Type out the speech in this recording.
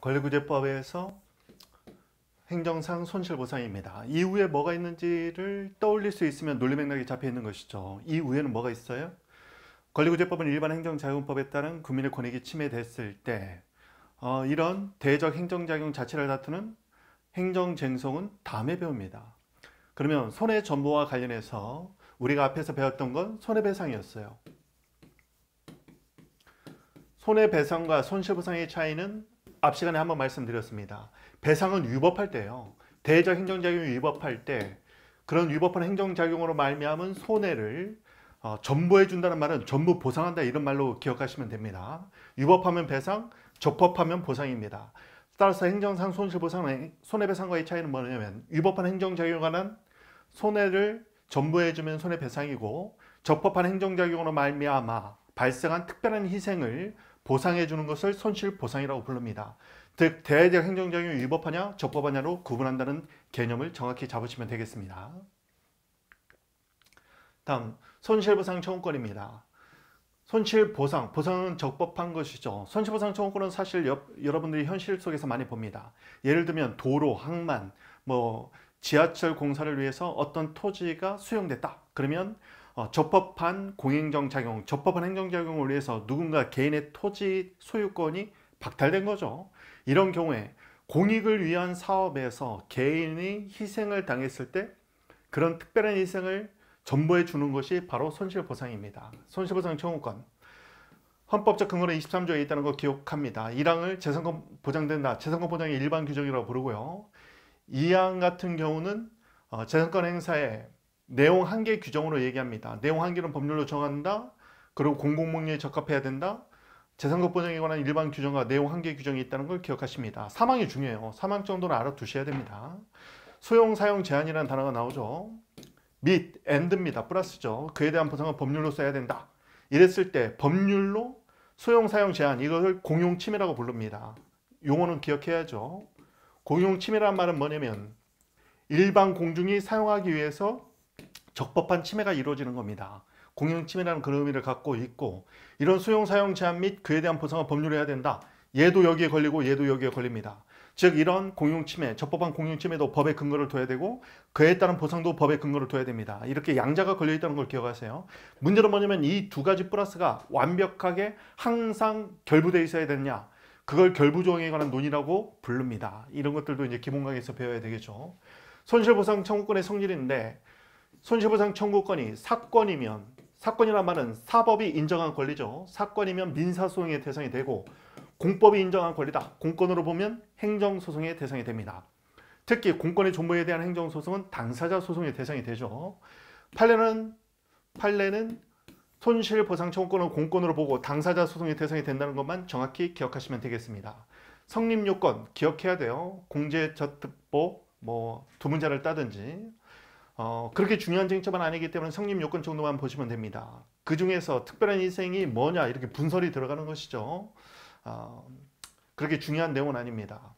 권리구제법에서 행정상 손실보상입니다. 이후에 뭐가 있는지를 떠올릴 수 있으면 논리 맥락이 잡혀 있는 것이죠. 이후에는 뭐가 있어요? 권리구제법은 일반 행정작용법에 따른 국민의 권익이 침해됐을 때 어, 이런 대적 행정작용 자체를 다투는 행정쟁송은 다음에 배웁니다. 그러면 손해 전보와 관련해서 우리가 앞에서 배웠던 건 손해배상이었어요. 손해배상과 손실보상의 차이는 앞 시간에 한번 말씀드렸습니다. 배상은 위법할 때요. 대자 행정작용 이 위법할 때 그런 위법한 행정작용으로 말미암은 손해를 어, 전부해 준다는 말은 전부 보상한다 이런 말로 기억하시면 됩니다. 위법하면 배상, 적법하면 보상입니다. 따라서 행정상 손실보상의 손해배상과의 차이는 뭐냐면 위법한 행정작용에 관한 손해를 전부해주면 손해배상이고 적법한 행정작용으로 말미암아 발생한 특별한 희생을 보상해 주는 것을 손실 보상이라고 부릅니다. 즉 대대적 행정적인 위법하냐 적법하냐로 구분한다는 개념을 정확히 잡으시면 되겠습니다. 다음 손실보상 청구권입니다. 손실보상, 보상은 적법한 것이죠. 손실보상 청구권은 사실 옆, 여러분들이 현실 속에서 많이 봅니다. 예를 들면 도로, 항만, 뭐 지하철 공사를 위해서 어떤 토지가 수용됐다. 그러면 어, 적법한 공행정작용 적법한 행정작용을 위해서 누군가 개인의 토지 소유권이 박탈된 거죠. 이런 경우에 공익을 위한 사업에서 개인이 희생을 당했을 때 그런 특별한 희생을 전부해 주는 것이 바로 손실보상입니다. 손실보상 청구권. 헌법적 근거는 23조에 있다는 거 기억합니다. 1항을 재산권 보장된다. 재산권 보장의 일반 규정이라고 부르고요. 2항 같은 경우는 어, 재산권 행사에 내용 한계 규정으로 얘기합니다. 내용 한계는 법률로 정한다. 그리고 공공문리에 적합해야 된다. 재산급 보장에 관한 일반 규정과 내용 한계 규정이 있다는 걸 기억하십니다. 사망이 중요해요. 사망 정도는 알아두셔야 됩니다. 소용 사용 제한이라는 단어가 나오죠. 및, 엔드입니다. 플러스죠. 그에 대한 보상은 법률로 써야 된다. 이랬을 때 법률로 소용 사용 제한 이것을 공용 침해라고 부릅니다. 용어는 기억해야죠. 공용 침해란 말은 뭐냐면 일반 공중이 사용하기 위해서 적법한 침해가 이루어지는 겁니다. 공영침해라는 그런 의미를 갖고 있고 이런 수용 사용 제한 및 그에 대한 보상을 법률에 해야 된다. 얘도 여기에 걸리고 얘도 여기에 걸립니다. 즉 이런 공용침해, 적법한 공용침해도 법에 근거를 둬야 되고 그에 따른 보상도 법에 근거를 둬야 됩니다. 이렇게 양자가 걸려있다는 걸 기억하세요. 문제는 뭐냐면 이 두 가지 플러스가 완벽하게 항상 결부되어 있어야 되느냐 그걸 결부조항에 관한 논의라고 부릅니다. 이런 것들도 이제 기본강에서 의 배워야 되겠죠. 손실보상 청구권의 성질인데 손실보상 청구권이 사건이면 사건이란 말은 사법이 인정한 권리죠. 사건이면 민사소송의 대상이 되고 공법이 인정한 권리다. 공권으로 보면 행정소송의 대상이 됩니다. 특히 공권의 존버에 대한 행정소송은 당사자 소송의 대상이 되죠. 판례는 판례는 손실보상청구권을 공권으로 보고 당사자 소송의 대상이 된다는 것만 정확히 기억하시면 되겠습니다. 성립요건 기억해야 돼요. 공제저특보, 뭐 두문자를 따든지 어, 그렇게 중요한 쟁점은 아니기 때문에 성립 요건 정도만 보시면 됩니다. 그 중에서 특별한 희생이 뭐냐 이렇게 분설이 들어가는 것이죠. 어, 그렇게 중요한 내용은 아닙니다.